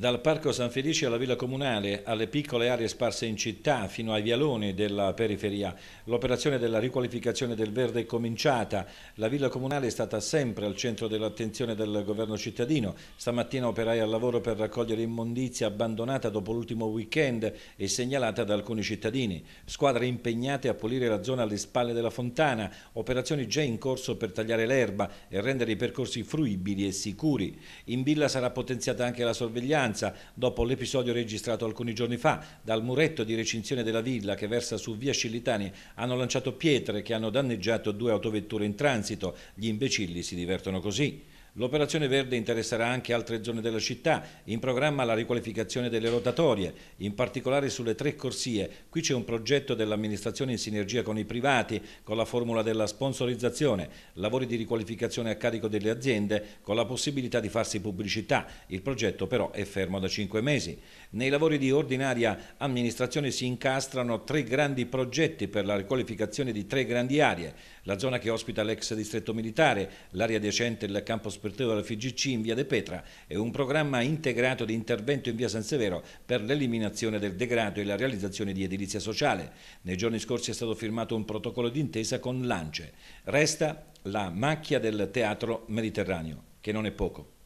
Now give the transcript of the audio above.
Dal Parco San Felice alla Villa Comunale, alle piccole aree sparse in città, fino ai vialoni della periferia, l'operazione della riqualificazione del verde è cominciata. La Villa Comunale è stata sempre al centro dell'attenzione del governo cittadino. Stamattina operai al lavoro per raccogliere immondizia abbandonata dopo l'ultimo weekend e segnalata da alcuni cittadini. Squadre impegnate a pulire la zona alle spalle della fontana, operazioni già in corso per tagliare l'erba e rendere i percorsi fruibili e sicuri. In villa sarà potenziata anche la sorveglianza vicinanza dopo l'episodio registrato alcuni giorni fa. Dal muretto di recinzione della villa che versa su via Scillitani hanno lanciato pietre che hanno danneggiato due autovetture in transito. Gli imbecilli si divertono così. L'operazione verde interesserà anche altre zone della città, in programma la riqualificazione delle rotatorie, in particolare sulle tre corsie. Qui c'è un progetto dell'amministrazione in sinergia con i privati, con la formula della sponsorizzazione, lavori di riqualificazione a carico delle aziende, con la possibilità di farsi pubblicità. Il progetto però è fermo da cinque mesi. Nei lavori di ordinaria amministrazione si incastrano tre grandi progetti per la riqualificazione di tre grandi aree, la zona che ospita l'ex distretto militare, l'area adiacente il campo sportivo, sportivo della FGC in via De Petra e un programma integrato di intervento in via San Severo per l'eliminazione del degrado e la realizzazione di edilizia sociale. Nei giorni scorsi è stato firmato un protocollo d'intesa con l'ANCE. Resta la macchia del teatro mediterraneo, che non è poco.